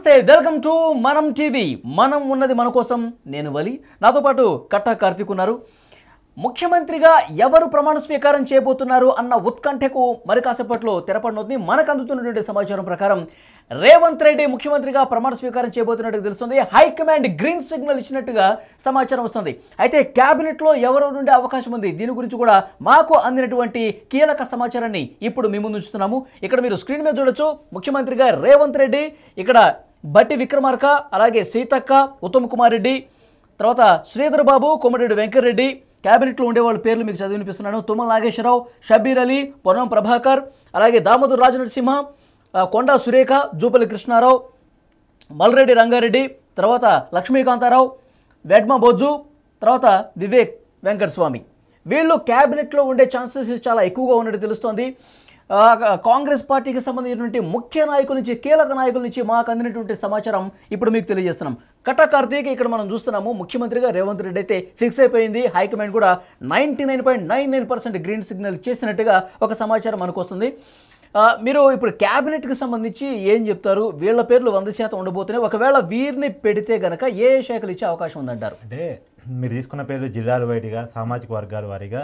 నమస్తే welcome to మనం TV మనం ఉన్నది మన కోసం నేను వలి నాతో పాటు కట్టా కార్తీక్ ఉన్నారు ముఖ్యమంత్రిగా ఎవరు ప్రమాణ స్వీకారం చేయబోతున్నారు అన్న ఉత్కంఠకు మరి కాసేపట్లో తెరపడినవుతుంది మనకు అందుతున్నటువంటి సమాచారం ప్రకారం రేవంత్ రెడ్డి ముఖ్యమంత్రిగా ప్రమాణ స్వీకారం చేయబోతున్నట్టు తెలుస్తుంది హైకమాండ్ గ్రీన్ సిగ్నల్ ఇచ్చినట్టుగా సమాచారం వస్తుంది అయితే క్యాబినెట్లో ఎవరు నుండి అవకాశం ఉంది దీని గురించి కూడా మాకు అందినటువంటి కీలక సమాచారాన్ని ఇప్పుడు మేము ఉంచుతున్నాము ఇక్కడ మీరు స్క్రీన్ మీద చూడొచ్చు ముఖ్యమంత్రిగా రేవంత్ రెడ్డి ఇక్కడ బట్టి విక్రమార్క అలాగే సీతక్క ఉత్తమ్ కుమార్ రెడ్డి తర్వాత శ్రీధర్ బాబు కోమటిరెడ్డి వెంకటరెడ్డి క్యాబినెట్లో వాళ్ళ పేర్లు మీకు చదివి వినిపిస్తున్నాను తుమ్మల నాగేశ్వరరావు షబీర్ అలీ పొన్నం ప్రభాకర్ అలాగే దామోదర్ రాజనరసింహ కొండా సురేఖ జూపల్లి కృష్ణారావు మల్రెడ్డి రంగారెడ్డి తర్వాత లక్ష్మీకాంతారావు వెడ్మ బొజ్జు తర్వాత వివేక్ వెంకటస్వామి వీళ్ళు క్యాబినెట్లో ఉండే ఛాన్సెస్ చాలా ఎక్కువగా ఉన్నట్టు తెలుస్తోంది కాంగ్రెస్ పార్టీకి సంబంధించినటువంటి ముఖ్య నాయకుల నుంచి కీలక నాయకుల నుంచి మాకు అందినటువంటి సమాచారం ఇప్పుడు మీకు తెలియజేస్తున్నాం కటా ఇక్కడ మనం చూస్తున్నాము ముఖ్యమంత్రిగా రేవంత్ రెడ్డి అయితే ఫిక్స్ అయిపోయింది హైకమాండ్ కూడా నైంటీ గ్రీన్ సిగ్నల్ చేసినట్టుగా ఒక సమాచారం మనకు వస్తుంది మీరు ఇప్పుడు క్యాబినెట్కి సంబంధించి ఏం చెప్తారు వీళ్ళ పేర్లు వంద శాతం ఉండబోతున్నాయి ఒకవేళ వీరిని పెడితే గనక ఏ శాఖలు ఇచ్చే అవకాశం ఉందంటారు అంటే మీరు తీసుకున్న పేర్లు జిల్లాల వారీగా సామాజిక వర్గాల వారీగా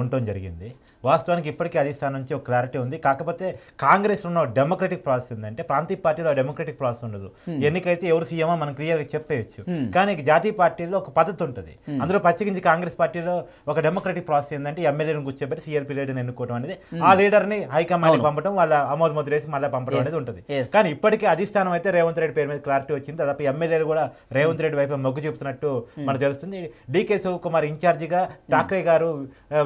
ఉండటం జరిగింది వాస్తవానికి ఇప్పటికీ అధిష్టానం నుంచి ఒక క్లారిటీ ఉంది కాకపోతే కాంగ్రెస్ ఉన్న డెమోక్రటిక్ ప్రాసెస్ ఏంటంటే ప్రాంతీయ పార్టీలో డెమోక్రటిక్ ప్రాసెస్ ఉండదు hmm. ఎన్నికైతే ఎవరు సీఎమో మనం క్లియర్గా చెప్పేయచ్చు hmm. కానీ జాతీయ పార్టీలో ఒక పద్ధతి ఉంటుంది hmm. అందులో పచ్చగించి కాంగ్రెస్ పార్టీలో ఒక డెమోక్రటిక్ ప్రాసెస్ ఏంటంటే ఎమ్మెల్యేని కూర్చోబెట్టి సీఎల్పీ లీడర్ని ఎన్నుకోవడం అనేది ఆ లీడర్ని హైకమాండ్కి పంపడం వాళ్ళ ఆమోద ముద్ర వేసి మళ్ళీ పంపడం అనేది ఉంటుంది కానీ ఇప్పటికీ అధిష్టానం అయితే రేవంత్ రెడ్డి పేరు మీద క్లారిటీ వచ్చింది తప్ప ఎమ్మెల్యేలు కూడా రేవంత్ రెడ్డి వైపు మొగ్గు చూపుతున్నట్టు మనకు తెలుస్తుంది డీకే శివకుమార్ ఇన్ఛార్జిగా ఠాక్రే గారు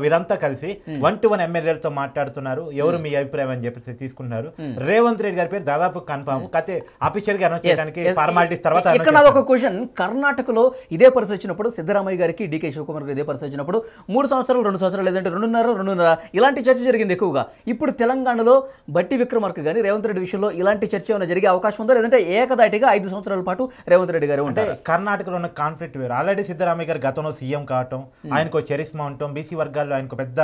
వీరంతా కలిసి వన్ ఫార్టీ వన్ ఎమ్మెల్యేలతో మాట్లాడుతున్నారు ఎవరు hmm. మీ అభిప్రాయం అని చెప్పేసి తీసుకుంటున్నారు hmm. రేవంత్ రెడ్డి గారి పేరు దాదాపు కన్ఫామ్ అయితే hmm. అఫీషియల్ గా అనౌన్స్ చేయడానికి ఫార్మాలిటీస్ తర్వాత ఇక్కడ ఒక క్వశ్చన్ కర్ణాటకలో ఇదే పరిస్థితి వచ్చినప్పుడు సిద్ధరామయ్య గారికి డికే శివకుమార్ గారికి ఇదే పరిస్థితి వచ్చినప్పుడు మూడు సంవత్సరాలు రెండు సంవత్సరాలు లేదంటే రెండున్నర రెండున్నర ఇలాంటి చర్చ జరిగింది ఎక్కువగా ఇప్పుడు తెలంగాణలో బట్టి విక్రమార్క గారి రేవంత్ రెడ్డి విషయంలో ఇలాంటి చర్చ ఏమైనా జరిగే అవకాశం ఉందా లేదంటే ఏకదాటిగా ఐదు సంవత్సరాల పాటు రేవంత్ రెడ్డి గారు ఉంటే కర్ణాటకలో ఉన్న కాన్ఫ్లిక్ట్ వేరు ఆల్రెడీ సిద్ధరామయ్య గారు గతంలో సీఎం కావటం ఆయనకు చరిస్మా ఉండటం బీసీ వర్గాల్లో ఆయనకు పెద్ద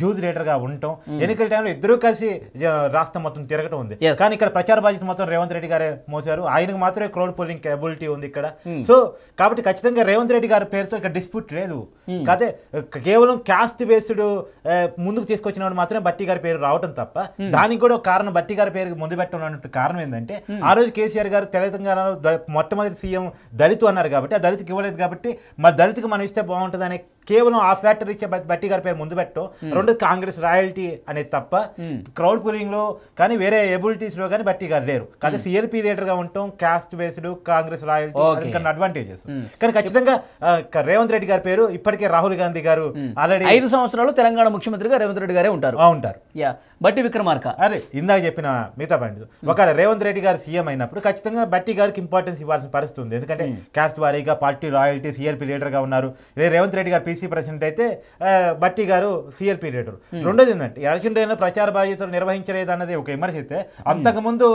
హ్యూజ్ లీడర్ గా ఉండటం ఎన్నికల టైంలో ఇద్దరూ కలిసి రాష్ట్రం మొత్తం తిరగటం ఉంది కానీ ఇక్కడ ప్రచార బాధ్యత మొత్తం రేవంత్ రెడ్డి గారే మోసారు ఆయనకు మాత్రమే క్రౌడ్ పోలింగ్ కేబిలిటీ ఉంది ఇక్కడ సో కాబట్టి ఖచ్చితంగా రేవంత్ రెడ్డి గారి పేరుతో ఇక్కడ డిస్ప్యూట్ లేదు కాదే కేవలం క్యాస్ట్ బేస్డ్ ముందుకు తీసుకొచ్చిన మాత్రమే బట్టి గారి పేరు రావటం తప్ప దానికి కూడా కారణం బట్టి గారి పేరు ముందు పెట్టడం కారణం ఏంటంటే ఆ రోజు కేసీఆర్ గారు తెలంగాణ మొట్టమొదటి సీఎం దళితు అన్నారు కాబట్టి ఆ దళితుకి ఇవ్వలేదు కాబట్టి మరి దళితుకి మనం ఇస్తే బాగుంటుంది అనే కేవలం ఆ ఫ్యాక్టర్ ఇచ్చే బట్టి గారి పేరు ముందు పెట్టడం Hmm. రెండు కాంగ్రెస్ రాయల్టీ అనేది తప్ప క్రౌడ్ hmm. పులింగ్ లో కానీ వేరే ఎబిలిటీస్ లో కానీ బట్టి గారు లేరు కానీ సిఎల్పి లీడర్ గా ఉంటాం కాస్ట్ బేస్డ్ కాంగ్రెస్ రాయల్టీ కానీ అడ్వాంటేజెస్ hmm. కానీ ఖచ్చితంగా రేవంత్ రెడ్డి గారి పేరు ఇప్పటికే రాహుల్ గాంధీ గారు ఆల్రెడీ ఐదు సంవత్సరాలు తెలంగాణ ముఖ్యమంత్రిగా రేవంత్ రెడ్డి గారే ఉంటారు ఉంటారు బట్టి విక్రమార్క అరే ఇందాక చెప్పిన మిగతా పండి ఒకవేళ రేవంత్ రెడ్డి గారు సీఎం అయినప్పుడు ఖచ్చితంగా బట్టి గారికి ఇంపార్టెన్స్ ఇవ్వాల్సిన పరిస్థితి ఉంది ఎందుకంటే క్యాస్ట్ వారీగా పార్టీ రాయల్టీ సిఎల్పీ లీడర్గా ఉన్నారు రేవంత్ రెడ్డి గారు పీసీ ప్రెసిడెంట్ అయితే బట్టి గారు సిఎల్ ఎలక్షనల్ పీరియడ్ రెండోది ఏంటంటే ఎలక్షన్ ప్రచార బాధ్యతలు నిర్వహించలేదు అన్నది ఒక విమర్శ అయితే అంతకుముందు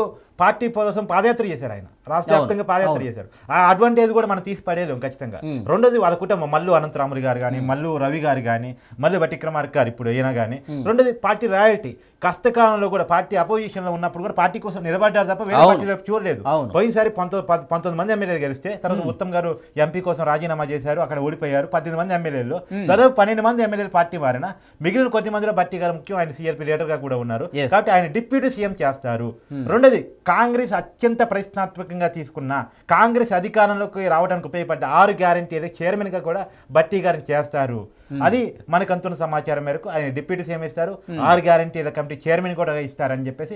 పార్టీ కోసం పాదయాత్ర చేశారు ఆయన రాష్ట్ర వ్యాప్తంగా పాదయాత్ర చేశారు ఆ అడ్వాంటేజ్ కూడా మనం తీసి పడేది ఖచ్చితంగా రెండోది వాళ్ళ కుటుంబం మల్లు అనంతరాములు గారు కానీ మల్లు రవి గారు కానీ మల్లు బట్టిక్రమార్క గారు ఇప్పుడు అయినా కానీ రెండోది పార్టీ రాయల్టీ కష్టకాలంలో కూడా పార్టీ అపోజిషన్ లో ఉన్నప్పుడు కూడా పార్టీ కోసం నిలబడ్డారు తప్ప వేరే పార్టీలో చూడలేదు పోయినసారి పంతొమ్మిది పంతొమ్మిది మంది ఎమ్మెల్యేలు గెలిస్తే తర్వాత ఉత్తమ్ గారు ఎంపీ కోసం రాజీనామా చేశారు అక్కడ ఓడిపోయారు పద్దెనిమిది మంది ఎమ్మెల్యేలు తర్వాత పన్నెండు మంది ఎమ్మెల్యేలు పార్టీ మారిన మిగిలిన కొద్ది మందిలో బట్టి గారు ముఖ్యం ఆయన లీడర్ గా కూడా ఉన్నారు కాబట్టి ఆయన డిప్యూటీ సీఎం చేస్తారు రెండోది కాంగ్రెస్ అత్యంత ప్రయత్నాత్మకంగా తీసుకున్న కాంగ్రెస్ అధికారంలోకి రావడానికి ఉపయోగపడ్డ ఆరు గ్యారంటీ చైర్మన్గా కూడా భట్టి గారిని చేస్తారు Hmm. అది మనకు అంతున్న సమాచారం మేరకు ఆయన డిప్యూటీ సీఎం ఇస్తారు hmm. ఆర్ గ్యారంటీల కమిటీ చైర్మన్ కూడా ఇస్తారని చెప్పేసి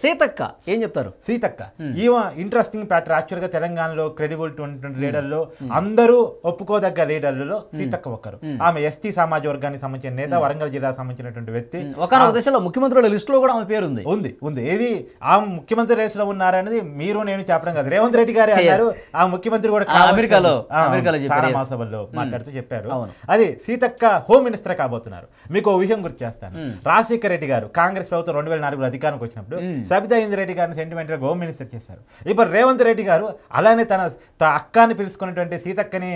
సీతక్క ఏం చెప్తారు సీతక్క hmm. ఈ ఇంట్రెస్టింగ్ ప్యాటర్ యాక్చువల్ గా తెలంగాణలో క్రెడిబిలిటీ ఉన్నటువంటి లీడర్లో అందరూ ఒప్పుకోదగ్గ లీడర్లలో సీతక్క ఒకరు ఆమె ఎస్టీ సమాజ వర్గానికి సంబంధించిన నేత వరంగల్ జిల్లా సంబంధించినటువంటి వ్యక్తి ఒక దశలో ముఖ్యమంత్రుల లిస్ట్ లో కూడా ఆమె పేరు ఉంది ఉంది ఉంది ఏది ఆ ముఖ్యమంత్రి రేస్ లో ఉన్నారనేది మీరు నేను చెప్పడం కాదు రేవంత్ రెడ్డి గారు అన్నారు ఆ ముఖ్యమంత్రి కూడా అమెరికాలో అమెరికాలో మాట్లాడుతూ చెప్పారు అది సీతక్క హోమ్ మినిస్టర్ కాబోతున్నారు మీకు ఓ విషయం గుర్తు చేస్తాను రాజశేఖర రెడ్డి గారు కాంగ్రెస్ ప్రభుత్వం రెండు వేల నాలుగులో అధికారంకి వచ్చినప్పుడు సబితా ఇంద్రెడ్డి గారిని సెంటిమెంట్గా హోమ్ మినిస్టర్ చేశారు ఇప్పుడు రేవంత్ రెడ్డి గారు అలానే తన అక్కని పిలుచుకున్నటువంటి సీతక్కని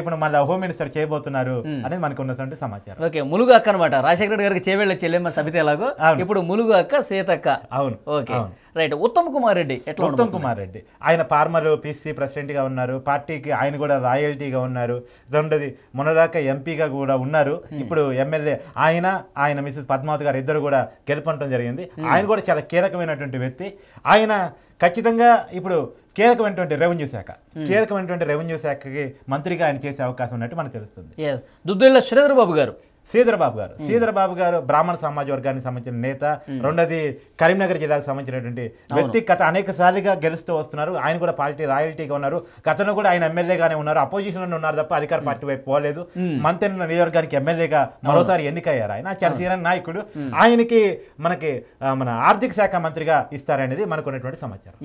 ఇప్పుడు మళ్ళీ హోమ్ మినిస్టర్ చేయబోతున్నారు అనేది మనకు ఉన్నటువంటి సమాచారం ఓకే ములుగు అక్క అనమాట రాజశేఖర రెడ్డి గారికి చేవేళ్ళ చెల్లెమ్మ సబిత ఎలాగో ఇప్పుడు ములుగు అక్క సీతక్క అవును ఓకే రైట్ ఉత్తమ్ కుమార్ రెడ్డి ఎట్లా ఉత్తమ్ కుమార్ రెడ్డి ఆయన ఫార్మర్ పీసీ ప్రెసిడెంట్గా ఉన్నారు పార్టీకి ఆయన కూడా రాయల్టీగా ఉన్నారు రెండోది మొన్నదాకా ఎంపీగా కూడా ఉన్నారు ఇప్పుడు ఎమ్మెల్యే ఆయన ఆయన మిసెస్ పద్మావతి గారు ఇద్దరు కూడా గెలుపొందడం జరిగింది ఆయన కూడా చాలా కీలకమైనటువంటి వ్యక్తి ఆయన ఖచ్చితంగా ఇప్పుడు కీలకమైనటువంటి రెవెన్యూ శాఖ కీలకమైనటువంటి రెవెన్యూ శాఖకి మంత్రిగా ఆయన చేసే అవకాశం ఉన్నట్టు మనకు తెలుస్తుంది దుద్దిల్ల శ్రీధర్ బాబు గారు బాబు గారు బాబు గారు బ్రాహ్మణ సమాజ వర్గానికి సంబంధించిన నేత రెండోది కరీంనగర్ జిల్లాకు సంబంధించినటువంటి వ్యక్తి గత అనేక సార్లుగా గెలుస్తూ వస్తున్నారు ఆయన కూడా పార్టీ రాయల్టీగా ఉన్నారు గతంలో కూడా ఆయన ఎమ్మెల్యేగానే ఉన్నారు అపోజిషన్లో ఉన్నారు తప్ప అధికార పార్టీ వైపు పోలేదు మంత్రి నియోజకవర్గానికి ఎమ్మెల్యేగా మరోసారి ఎన్నికయ్యారు ఆయన చలసీన నాయకుడు ఆయనకి మనకి మన ఆర్థిక శాఖ మంత్రిగా ఇస్తారనేది మనకు ఉన్నటువంటి సమాచారం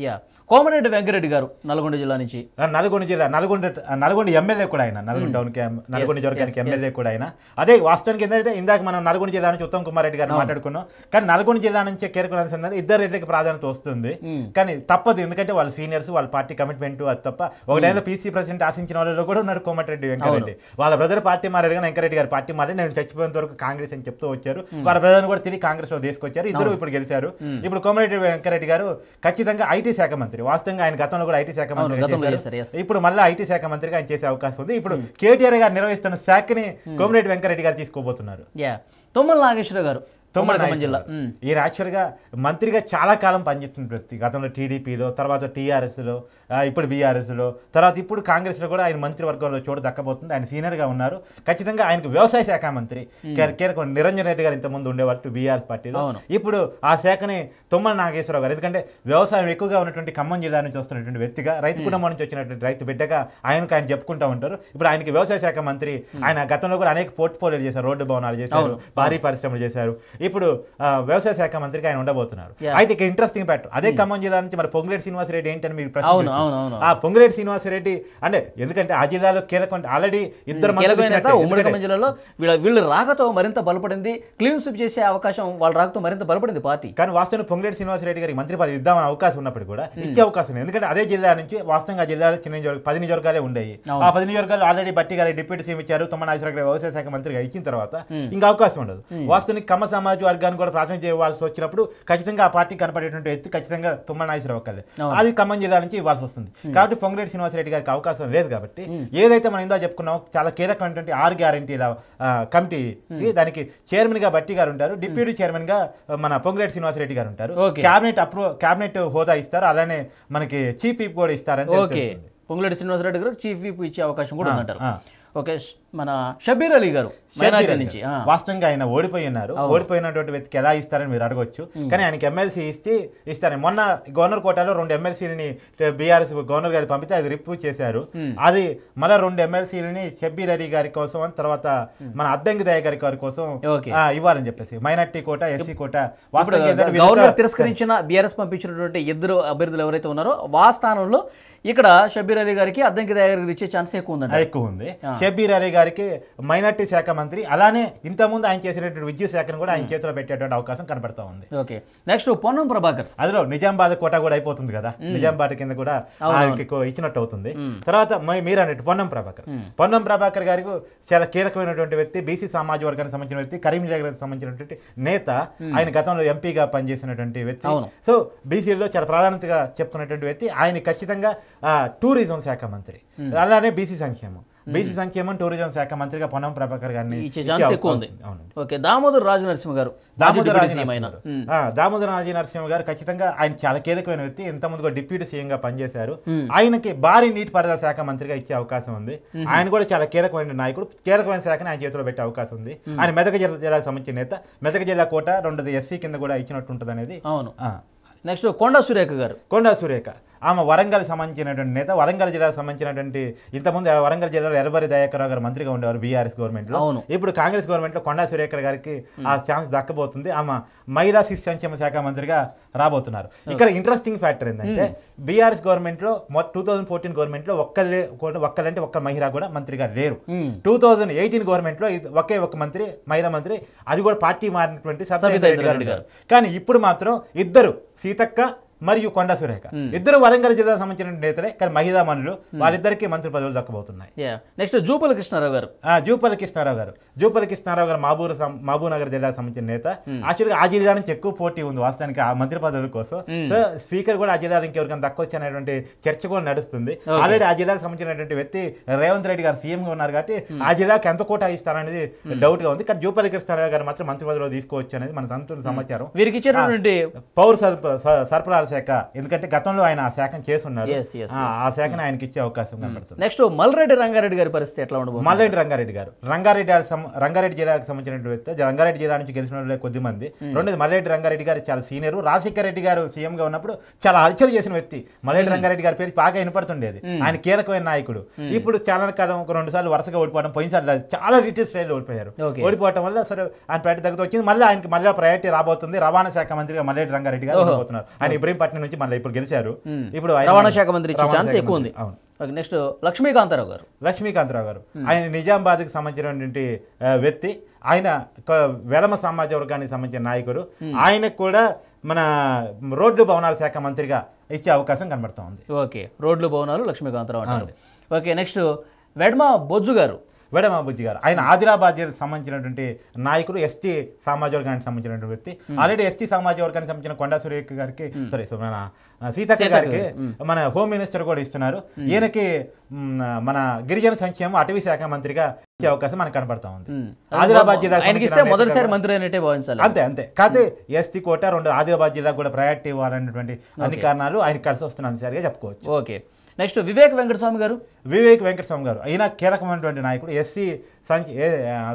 కోమరెడ్డి వెంకరెడ్డి గారు నల్గొండ జిల్లా నుంచి నల్గొండ జిల్లా నల్గొండ నల్గొండ ఎమ్మెల్యే కూడా ఆయన నల్గొండ టౌన్కి నల్గొండ జిల్లాకి ఎమ్మెల్యే కూడా ఆయన అదే వాస్తవం ప్రస్తుతానికి ఏంటంటే ఇందాక మనం నల్గొండ జిల్లా నుంచి ఉత్తమ్ కుమార్ రెడ్డి గారు మాట్లాడుకున్నాం కానీ నల్గొండ జిల్లా నుంచి కేరకు ఉన్నారు ఇద్దరు రెడ్డికి ప్రాధాన్యత వస్తుంది కానీ తప్పదు ఎందుకంటే వాళ్ళ సీనియర్స్ వాళ్ళ పార్టీ కమిట్మెంట్ అది తప్ప ఒక టైంలో పీసీ ప్రెసిడెంట్ ఆశించిన వాళ్ళలో కూడా ఉన్నారు కోమటిరెడ్డి వెంకటరెడ్డి వాళ్ళ బ్రదర్ పార్టీ మారారు కానీ వెంకరెడ్డి గారు పార్టీ మారారు నేను చచ్చిపోయేంత వరకు కాంగ్రెస్ అని చెప్తూ వచ్చారు వాళ్ళ బ్రదర్ కూడా తిరిగి కాంగ్రెస్ లో తీసుకొచ్చారు ఇద్దరు ఇప్పుడు గెలిచారు ఇప్పుడు కోమటిరెడ్డి వెంకరెడ్డి గారు ఖచ్చితంగా ఐటీ శాఖ మంత్రి వాస్తవంగా ఆయన గతంలో కూడా ఐటీ శాఖ మంత్రి ఇప్పుడు మళ్ళీ ఐటీ శాఖ మంత్రిగా ఆయన చేసే అవకాశం ఉంది ఇప్పుడు కేటీఆర్ గారు నిర్వహిస్తున్న శాఖని కోమరెడ్డి వెంకరెడ్డి గారు తీసుకు చెప్పుకోబోతున్నారు యా తోమల నాగేశ్వర గారు తొమ్మిది జిల్లా ఈయన యాక్చువల్గా మంత్రిగా చాలా కాలం పనిచేస్తున్న వ్యక్తి గతంలో టీడీపీలో తర్వాత టీఆర్ఎస్లో ఇప్పుడు బీఆర్ఎస్లో తర్వాత ఇప్పుడు కాంగ్రెస్లో కూడా ఆయన మంత్రివర్గంలో చోటు దక్కబోతుంది ఆయన సీనియర్గా ఉన్నారు ఖచ్చితంగా ఆయనకు వ్యవసాయ శాఖ మంత్రి కీలక నిరంజన్ రెడ్డి గారు ఇంతకుముందు ఉండేవాళ్ళు బీఆర్ఎస్ పార్టీలో ఇప్పుడు ఆ శాఖని తుమ్మల నాగేశ్వరరావు గారు ఎందుకంటే వ్యవసాయం ఎక్కువగా ఉన్నటువంటి ఖమ్మం జిల్లా నుంచి వస్తున్నటువంటి వ్యక్తిగా రైతు కుటుంబం నుంచి వచ్చినటువంటి రైతు బిడ్డగా ఆయనకు ఆయన చెప్పుకుంటూ ఉంటారు ఇప్పుడు ఆయనకి వ్యవసాయ శాఖ మంత్రి ఆయన గతంలో కూడా అనేక పోర్ట్ఫోలియోలు చేశారు రోడ్డు భవనాలు చేశారు భారీ పరిశ్రమలు చేశారు ఇప్పుడు వ్యవసాయ శాఖ మంత్రికి ఆయన ఉండబోతున్నారు అయితే ఇక ఇంట్రెస్టింగ్ ఫ్యాక్ట్ అదే hmm. ఖమ్మం జిల్లా నుంచి మరి పొంగులేటి శ్రీనివాసరెడ్డి ఏంటని మీరు ప్రశ్న ఆ శ్రీనివాస శ్రీనివాసరెడ్డి అంటే ఎందుకంటే ఆ జిల్లాలో కీలకం ఆల్రెడీ ఇద్దరు hmm, ఉమ్మడి ఖమ్మం జిల్లాలో వీళ్ళ వీళ్ళు రాకతో మరింత బలపడింది క్లీన్ స్వీప్ చేసే అవకాశం వాళ్ళ రాకతో మరింత బలపడింది పార్టీ కానీ వాస్తవం శ్రీనివాస శ్రీనివాసరెడ్డి గారికి మంత్రి పదవి ఇద్దామని అవకాశం ఉన్నప్పుడు కూడా hmm. ఇచ్చే అవకాశం ఉంది ఎందుకంటే అదే జిల్లా నుంచి వాస్తవంగా ఆ జిల్లాలో చిన్న పది నియోజకవర్గాలే ఉన్నాయి ఆ పది నియోజకవర్గాలు ఆల్రెడీ బట్టి గారి డిప్యూటీ సీఎం ఇచ్చారు తొమ్మ నాగేశ్వర గారి వ్యవసాయ శాఖ మంత్రిగా ఇచ్చిన తర్వాత ఇంకా అవకాశం ఉండదు వాస్తవానికి కమ్మ సామాజిక వర్గాన్ని కూడా ప్రార్థన చేయవలసి వచ్చినప్పుడు ఖచ్చితంగా ఆ పార్టీ కనపడేటువంటి వ్యక్తి ఖచ్చితంగా తుమ్మల నాగేశ్వరరావు ఒక్కళ్ళే అది ఖమ్మం జిల్లా నుంచి ఇవ్వాల్సి వస్తుంది కాబట్టి పొంగిరెడ్డి శ్రీనివాసరెడ్డి గారికి అవకాశం లేదు కాబట్టి ఏదైతే మనం ఇందా చెప్పుకున్నామో చాలా కీలకమైనటువంటి ఆరు గ్యారంటీల కమిటీ దానికి చైర్మన్ గా బట్టి గారు ఉంటారు డిప్యూటీ చైర్మన్ గా మన పొంగిరెడ్డి శ్రీనివాసరెడ్డి గారు ఉంటారు క్యాబినెట్ అప్రూ క్యాబినెట్ హోదా ఇస్తారు అలానే మనకి చీఫ్ విప్ కూడా ఇస్తారని పొంగిరెడ్డి శ్రీనివాసరెడ్డి గారు చీఫ్ విప్ ఇచ్చే అవకాశం కూడా ఉందంటారు ఓకే మన షబీర్ అలీ గారు నుంచి వాస్తవంగా ఆయన ఓడిపోయి ఉన్నారు ఓడిపోయినటువంటి వ్యక్తికి ఎలా ఇస్తారని మీరు అడగొచ్చు కానీ ఆయనకి ఎమ్మెల్సీ ఇస్తే ఇస్తారని మొన్న గవర్నర్ కోటాలో రెండు ఎమ్మెల్సీలని బీఆర్ఎస్ గవర్నర్ గారికి పంపితే అది రిప్రూవ్ చేశారు అది మళ్ళీ రెండు ఎమ్మెల్సీలని షబీర్ అలీ గారి కోసం తర్వాత మన అద్దంగి దయ గారి గారి కోసం ఇవ్వాలని చెప్పేసి minority quota SC quota governor తిరస్కరించిన బీఆర్ఎస్ పంపించినటువంటి ఇద్దరు అభ్యర్థులు ఎవరైతే ఉన్నారో వా స్థానంలో ఇక్కడ షబీర్ అలీ గారికి అద్దంకి దయ గారికి ఇచ్చే ఛాన్స్ ఎక్కువ ఉంది ఎక్కువ ఉంది షబీర్ అలీ గారి గారికి మైనార్టీ శాఖ మంత్రి అలానే ఇంతకుముందు ఆయన చేసినటువంటి విద్యుత్ శాఖను కూడా ఆయన చేతిలో పెట్టేటువంటి అవకాశం కనబడతా ఉంది ఓకే నెక్స్ట్ పొన్నం ప్రభాకర్ అందులో నిజామాబాద్ కోట కూడా అయిపోతుంది కదా నిజామాబాద్ కింద కూడా ఆయనకి ఇచ్చినట్టు అవుతుంది తర్వాత మీరు అన్నట్టు పొన్నం ప్రభాకర్ పొన్నం ప్రభాకర్ గారికి చాలా కీలకమైనటువంటి వ్యక్తి బీసీ సమాజ వర్గానికి సంబంధించిన వ్యక్తి కరీంనగర్ సంబంధించినటువంటి నేత ఆయన గతంలో ఎంపీగా పనిచేసినటువంటి వ్యక్తి సో బీసీలో చాలా ప్రాధాన్యతగా చెప్పుకున్నటువంటి వ్యక్తి ఆయన ఖచ్చితంగా టూరిజం శాఖ మంత్రి అలానే బీసీ సంక్షేమం బీసీ సంక్షేమం టూరిజం శాఖ మంత్రిగా పొన్నం ప్రభాకర్ గారిని ఓకే దామోదర్ రాజు నరసింహ గారు దామోదర్ రాజనరసింహ దామోదర్ రాజు నరసింహ గారు ఖచ్చితంగా ఆయన చాలా కీలకమైన వ్యక్తి ఇంత ముందుగా డిప్యూటీ సీఎం గా పనిచేశారు ఆయనకి భారీ నీటి పారుదల శాఖ మంత్రిగా ఇచ్చే అవకాశం ఉంది ఆయన కూడా చాలా కీలకమైన నాయకుడు కీలకమైన శాఖని ఆయన చేతిలో పెట్టే అవకాశం ఉంది ఆయన జిల్లా జిల్లా సంబంధించిన నేత మెదక్ జిల్లా కోట రెండు ఎస్సీ కింద కూడా ఇచ్చినట్టు ఉంటుంది అనేది అవును నెక్స్ట్ కొండా సురేఖ గారు కొండా సురేఖ ఆమె వరంగల్ సంబంధించినటువంటి నేత వరంగల్ జిల్లాకు సంబంధించినటువంటి ఇంతకుముందు వరంగల్ జిల్లాలో ఎర్రబరి దయాకరావు గారు మంత్రిగా ఉండేవారు బీఆర్ఎస్ గవర్నమెంట్లో ఇప్పుడు కాంగ్రెస్ గవర్నమెంట్లో కొండా సురేఖర్ గారికి ఆ ఛాన్స్ దక్కబోతుంది ఆమె మహిళా శిశు సంక్షేమ శాఖ మంత్రిగా రాబోతున్నారు ఇక్కడ ఇంట్రెస్టింగ్ ఫ్యాక్టర్ ఏంటంటే బీఆర్ఎస్ గవర్నమెంట్లో టూ థౌసండ్ ఫోర్టీన్ గవర్నమెంట్లో ఒక్కలే ఒక్కలంటే ఒక్క మహిళ కూడా మంత్రిగా లేరు టూ థౌజండ్ ఎయిటీన్ గవర్నమెంట్లో ఒకే ఒక మంత్రి మహిళా మంత్రి అది కూడా పార్టీ మారినటువంటి సత్యనారాయణ గారు కానీ ఇప్పుడు మాత్రం ఇద్దరు సీతక్క మరియు కొండ సురేఖ ఇద్దరు వరంగల్ జిల్లాకు సంబంధించిన నేతలే కానీ మహిళా మనులు వాళ్ళిద్దరికీ మంత్రి పదవులు దక్కబోతున్నాయి నెక్స్ట్ జూపల కృష్ణారావు గారు జూపల్లి కృష్ణారావు గారు జూపల కృష్ణారావు గారు మహబూర్ నగర్ జిల్లాకు సంబంధించిన నేత యాక్చువల్గా ఆ జిల్లా నుంచి ఎక్కువ పోటీ ఉంది వాస్తవానికి ఆ మంత్రి పదవుల కోసం సో స్పీకర్ కూడా ఆ జిల్లా ఇంకెవరికైనా తక్కువ వచ్చినటువంటి చర్చ కూడా నడుస్తుంది ఆల్రెడీ ఆ జిల్లాకు సంబంధించినటువంటి వ్యక్తి రేవంత్ రెడ్డి గారు సీఎంగా ఉన్నారు కాబట్టి ఆ జిల్లాకి ఎంత కోటా ఇస్తారనేది డౌట్ గా ఉంది కానీ జూపల్లి కృష్ణారావు గారు మాత్రం మంత్రి పదవిలో తీసుకోవచ్చు అనేది మన సంతుల సమాచారం వీరికి ఇచ్చినటువంటి పౌర సరఫరా శాఖ ఎందుకంటే గతంలో ఆయన ఆ శాఖను చేస్తున్నారు ఆ శాఖను ఆయనకి ఇచ్చే అవకాశం hmm. కనపడుతుంది నెక్స్ట్ మల్లరెడ్డి రంగారెడ్డి గారి పరిస్థితి ఎట్లా ఉండదు మల్లరెడ్డి రంగారెడ్డి గారు రంగారెడ్డి రంగారెడ్డి జిల్లాకు సంబంధించిన వ్యక్తి రంగారెడ్డి జిల్లా నుంచి గెలిచిన కొద్ది మంది hmm. రెండోది మల్లరెడ్డి రంగారెడ్డి గారు చాలా సీనియర్ రాజశేఖర రెడ్డి గారు సీఎంగా ఉన్నప్పుడు చాలా అల్చలు చేసిన వ్యక్తి మల్రెడ్డి hmm. రంగారెడ్డి గారి పేరు బాగా వినపడుతుండేది ఆయన కీలకమైన నాయకుడు ఇప్పుడు చాలా కాలం ఒక రెండు సార్లు వరుసగా ఓడిపోవడం సార్లు చాలా రిటైర్ స్టైల్ ఓడిపోయారు ఓడిపోవడం వల్ల సరే ఆయన ప్రయారిటీ దగ్గర వచ్చింది మళ్ళీ ఆయనకి మళ్ళీ ప్రయారిటీ రాబోతుంది రవాణా శాఖ మంత్రిగా మల్రెడ్డి రంగారెడ్డి గారు ఆయన ఇబ్రహీం మచిలీపట్నం నుంచి మళ్ళీ ఇప్పుడు గెలిచారు ఇప్పుడు రవాణా శాఖ మంత్రి ఛాన్స్ ఎక్కువ ఉంది అవును నెక్స్ట్ లక్ష్మీకాంతరావు గారు లక్ష్మీకాంతరావు గారు ఆయన నిజామాబాద్కి సంబంధించినటువంటి వ్యక్తి ఆయన వెలమ సమాజ వర్గానికి సంబంధించిన నాయకుడు ఆయనకు కూడా మన రోడ్లు భవనాల శాఖ మంత్రిగా ఇచ్చే అవకాశం కనబడుతోంది ఓకే రోడ్లు భవనాలు లక్ష్మీకాంతరావు ఓకే నెక్స్ట్ వెడమ బొజ్జు గారు వేడమాబుజ్జి గారు ఆయన ఆదిలాబాద్ సంబంధించినటువంటి నాయకుడు ఎస్టీ సామాజిక వర్గానికి సంబంధించినటువంటి వ్యక్తి ఆల్రెడీ ఎస్టీ సామాజిక వర్గానికి సంబంధించిన కొండా సురేఖ గారికి సారీ మన సీతక్క గారికి మన హోమ్ మినిస్టర్ కూడా ఇస్తున్నారు ఈయనకి మన గిరిజన సంక్షేమం అటవీ శాఖ మంత్రిగా ఇచ్చే అవకాశం మనకు కనబడతా ఉంది ఆదిలాబాద్ జిల్లా మొదటిసారి మంత్రి అంతే అంతే కాదు ఎస్టీ కోట రెండు ఆదిలాబాద్ జిల్లా కూడా ప్రయారిటీ ఇవ్వాలనేటువంటి అన్ని కారణాలు ఆయన కలిసి వస్తున్నాను సరిగా చెప్పుకోవచ్చు ఓకే నెక్స్ట్ వివేక్ వెంకటస్వామి గారు వివేక్ వెంకటస్వామి గారు అయినా కీలకమైనటువంటి నాయకుడు ఎస్సీ సంఖ్య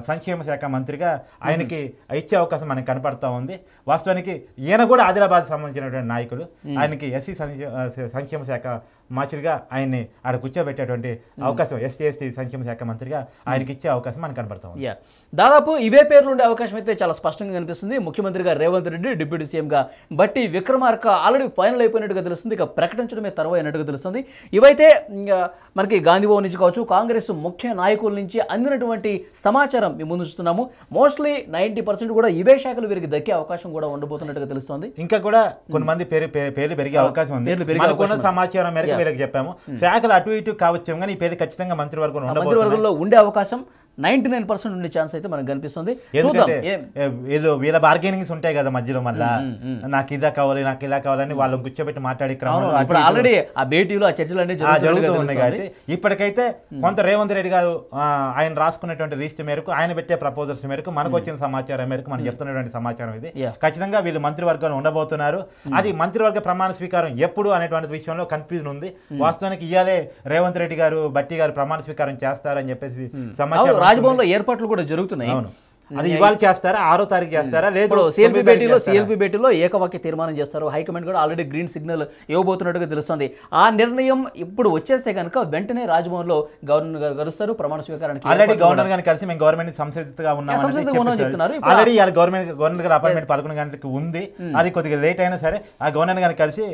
సంక్షేమ శాఖ మంత్రిగా ఆయనకి ఇచ్చే అవకాశం మనకు కనపడతా ఉంది వాస్తవానికి ఈయన కూడా ఆదిలాబాద్ సంబంధించినటువంటి నాయకుడు ఆయనకి ఎస్సీ సంక్షేమ శాఖ మంత్రిగా ఆయన్ని ఆడ కూర్చోబెట్టేటువంటి అవకాశం ఎస్సీ ఎస్టీ సంక్షేమ శాఖ మంత్రిగా ఆయనకి ఇచ్చే అవకాశం మనకు కనపడతా ఉంది దాదాపు ఇవే పేర్లు ఉండే అవకాశం అయితే చాలా స్పష్టంగా కనిపిస్తుంది ముఖ్యమంత్రిగా రేవంత్ రెడ్డి డిప్యూటీ సీఎంగా బట్టి విక్రమార్క ఆల్రెడీ ఫైనల్ అయిపోయినట్టుగా తెలుస్తుంది ఇక ప్రకటించడమే తర్వాత అయినట్టుగా తెలుస్తుంది ఇవైతే మనకి గాంధీభవన్ నుంచి కావచ్చు కాంగ్రెస్ ముఖ్య నాయకుల నుంచి అందినటువంటి సమాచారం మేము ముందుస్తున్నాము మోస్ట్లీ నైంటీ పర్సెంట్ కూడా ఇవే శాఖలు వీరికి దక్కే అవకాశం కూడా ఉండబోతున్నట్టుగా తెలుస్తోంది ఇంకా కూడా కొంతమంది పేరు పేర్లు పెరిగే అవకాశం ఉంది సమాచారం మేరకు చెప్పాము శాఖలు అటు ఇటు కావచ్చు కానీ పేరు ఖచ్చితంగా మంత్రివర్గం మంత్రివర్గంలో ఉండే అవకాశం నైన్టీ నైన్ పర్సెంట్ ఉండే ఛాన్స్ అయితే మనకు కనిపిస్తుంది చూద్దాం ఏదో వీళ్ళ బార్గెనింగ్స్ ఉంటాయి కదా మధ్యలో మళ్ళీ నాకు ఇదా కావాలి నాకు ఇలా కావాలని వాళ్ళు కూర్చోబెట్టి మాట్లాడి క్రమంలో ఇప్పుడు ఆల్రెడీ ఆ భేటీలు ఆ చర్చలు అన్ని జరుగుతూ ఉన్నాయి కాబట్టి ఇప్పటికైతే కొంత రేవంత్ రెడ్డి గారు ఆయన రాసుకున్నటువంటి లిస్ట్ మేరకు ఆయన పెట్టే ప్రపోజల్స్ మేరకు మనకు వచ్చిన సమాచారం మేరకు మనం చెప్తున్నటువంటి సమాచారం ఇది ఖచ్చితంగా వీళ్ళు మంత్రివర్గంలో ఉండబోతున్నారు అది మంత్రివర్గ ప్రమాణ స్వీకారం ఎప్పుడు అనేటువంటి విషయంలో కన్ఫ్యూజన్ ఉంది వాస్తవానికి ఇవాళే రేవంత్ రెడ్డి గారు బట్టి గారు ప్రమాణ స్వీకారం చేస్తారని చెప్పేసి సమాచారం రాజభవన్లో ఏర్పాట్లు కూడా జరుగుతున్నాయి అది ఇవాళ చేస్తారా ఆరో తారీఖు చేస్తారా లేదు సిఎల్పి భేటీలో సిఎల్పి భేటీలో ఏకవాక్య తీర్మానం చేస్తారు హైకమాండ్ కూడా ఆల్రెడీ గ్రీన్ సిగ్నల్ ఇవ్వబోతున్నట్టుగా తెలుస్తుంది ఆ నిర్ణయం ఇప్పుడు వచ్చేస్తే కనుక వెంటనే లో గవర్నర్ గారు కలుస్తారు ప్రమాణ స్వీకారానికి ఆల్రెడీ గవర్నర్ గారిని కలిసి మేము గవర్నమెంట్ సంసిద్ధంగా ఉన్నాం చెప్తున్నారు ఆల్రెడీ ఇవాళ గవర్నమెంట్ గవర్నర్ గారు అపాయింట్మెంట్ పదకొండు గంటలకు ఉంది అది కొద్దిగా లేట్ అయినా సరే ఆ గవర్నర్ గారిని కలిసి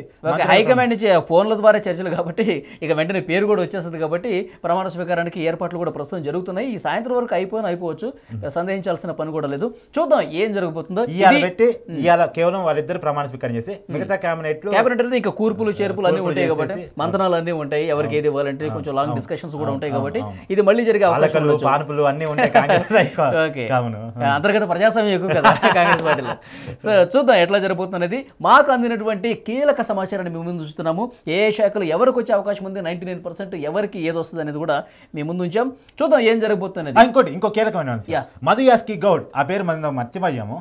హైకమాండ్ నుంచి ఫోన్ల ద్వారా చర్చలు కాబట్టి ఇక వెంటనే పేరు కూడా వచ్చేస్తుంది కాబట్టి ప్రమాణ స్వీకారానికి ఏర్పాట్లు కూడా ప్రస్తుతం జరుగుతున్నాయి ఈ సాయంత్రం వరకు అయిపోయిన అయిపోవచ్చు సందేహించాల్సిన చేయాల్సిన పని కూడా లేదు చూద్దాం ఏం జరగబోతుందో పెట్టి కేవలం వాళ్ళిద్దరు ప్రమాణ స్వీకారం చేసి మిగతా క్యాబినెట్ క్యాబినెట్ అంటే ఇంకా కూర్పులు చేర్పులు అన్ని ఉంటాయి కాబట్టి మంతనాలు అన్ని ఉంటాయి ఎవరికి ఏది ఇవ్వాలంటే కొంచెం లాంగ్ డిస్కషన్స్ కూడా ఉంటాయి కాబట్టి ఇది మళ్ళీ జరిగే అవకాశం అన్ని ఉంటాయి అంతర్గత ప్రజాస్వామ్యం ఎక్కువ కదా కాంగ్రెస్ పార్టీలో సో చూద్దాం ఎట్లా జరగబోతుంది అనేది మాకు అందినటువంటి కీలక సమాచారాన్ని మేము ముందు చూస్తున్నాము ఏ శాఖలు ఎవరికి వచ్చే అవకాశం ఉంది నైన్టీ నైన్ పర్సెంట్ ఎవరికి ఏది వస్తుంది అనేది కూడా మేము ముందు ఉంచాం చూద్దాం ఏం జరగబోతుంది ఇంకోటి ఇంకో కీలకమైన మధు యాస్కి గౌడ్ ఆ పేరు మనం మర్చిపోయాము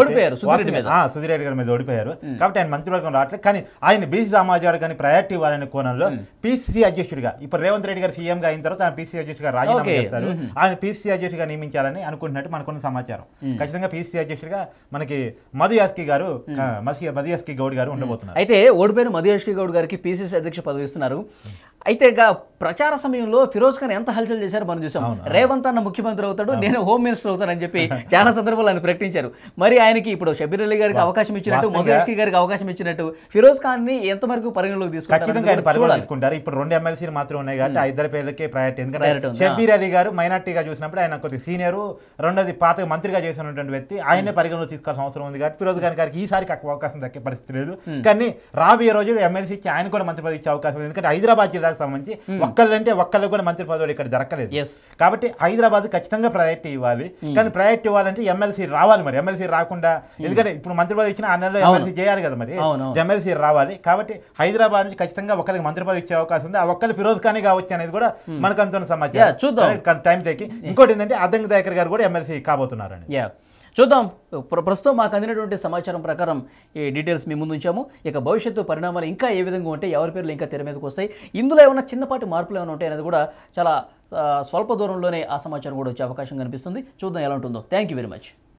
ఓడిపోయారు సుధీర్ రెడ్డి గారి మీద ఓడిపోయారు కాబట్టి ఆయన మంత్రివర్గం రావట్లేదు కానీ ఆయన బీసీ సమాజవాడు కానీ ప్రయారిటీ ఇవ్వాలనే కోణంలో పీసీసీ అధ్యక్షుడిగా ఇప్పుడు రేవంత్ రెడ్డి గారు గా అయిన తర్వాత ఆయన పీసీసీ అధ్యక్షుడిగా రాజీనామా చేస్తారు ఆయన పీసీసీ అధ్యక్షుడిగా నియమించాలని అనుకుంటున్నట్టు మనకున్న సమాచారం ఖచ్చితంగా పీసీసీ అధ్యక్షుడిగా మనకి మధు యాస్కి గారు మధు యాస్కి గౌడ్ గారు ఉండబోతున్నారు అయితే ఓడిపోయిన మధు యాస్కి గౌడ్ గారికి పీసీసీ అధ్యక్ష పదవిస్తున్నారు అయితే ప్రచార సమయంలో ఫిరోజ్ ఖాన్ ఎంత హల్చల్ చేశారో మనం చూసాం రేవంత్ అన్న ముఖ్యమంత్రి అవుతాడు నేను హోమ్ మినిస్టర్ అవుతానని చెప్పి చాలా సందర్భాలు ఆయన ప్రకటించారు మరి ఆయనకి ఇప్పుడు షబీర్ అలీ గారికి అవకాశం ఇచ్చినట్టు మొదటి గారికి అవకాశం ఇచ్చినట్టు ఫిరోజ్ ఖాన్ ని ఎంతవరకు పరిగణలోకి తీసుకుంటారు ఇప్పుడు రెండు ఎమ్మెల్సీలు మాత్రం ఉన్నాయి కాబట్టి ఆ ఇద్దరు పేర్లకే ప్రయారిటీ ఎందుకంటే షబీర్ అలీ గారు మైనార్టీగా చూసినప్పుడు ఆయన కొద్దిగా సీనియర్ రెండోది పాత మంత్రిగా చేసినటువంటి వ్యక్తి ఆయనే పరిగణలో తీసుకోవాల్సిన అవసరం ఉంది కాబట్టి ఫిరోజ్ ఖాన్ గారికి ఈసారికి అవకాశం దక్కే పరిస్థితి లేదు కానీ రాబోయే రోజు ఎమ్మెల్సీకి ఆయన కూడా మంత్రి పదవి ఇచ్చే అవకాశం ఉంది ఎందుకంటే హైదరాబాద్ జిల్లా జిల్లాకు సంబంధించి ఒక్కళ్ళంటే ఒక్కళ్ళు కూడా మంత్రి పదవులు ఇక్కడ జరగలేదు కాబట్టి హైదరాబాద్ ఖచ్చితంగా ప్రయారిటీ ఇవ్వాలి కానీ ప్రయారిటీ ఇవ్వాలంటే ఎమ్మెల్సీ రావాలి మరి ఎమ్మెల్సీ రాకుండా ఎందుకంటే ఇప్పుడు మంత్రి పదవి ఇచ్చిన ఆ నెలలో ఎమ్మెల్సీ చేయాలి కదా మరి ఎమ్మెల్సీ రావాలి కాబట్టి హైదరాబాద్ నుంచి ఖచ్చితంగా ఒకరికి మంత్రి పదవి ఇచ్చే అవకాశం ఉంది ఆ ఒక్కరు ఫిరోజ్ ఖానే కావచ్చు అనేది కూడా మనకు అంత సమాచారం చూద్దాం టైం టేకి ఇంకోటి ఏంటంటే అదంగ్ దాయకర్ గారు కూడా ఎమ్మెల్సీ అండి చూద్దాం ప్రస్తుతం మాకు అందినటువంటి సమాచారం ప్రకారం ఈ డీటెయిల్స్ మీ ముందు ఉంచాము ఇక భవిష్యత్తు పరిణామాలు ఇంకా ఏ విధంగా ఉంటే ఎవరి పేర్లు ఇంకా తెర మీదకి వస్తాయి ఇందులో ఏమైనా చిన్నపాటి మార్పులు ఏమైనా ఉంటాయి అనేది కూడా చాలా స్వల్ప దూరంలోనే ఆ సమాచారం కూడా వచ్చే అవకాశం కనిపిస్తుంది చూద్దాం ఎలా ఉంటుందో థ్యాంక్ యూ వెరీ మచ్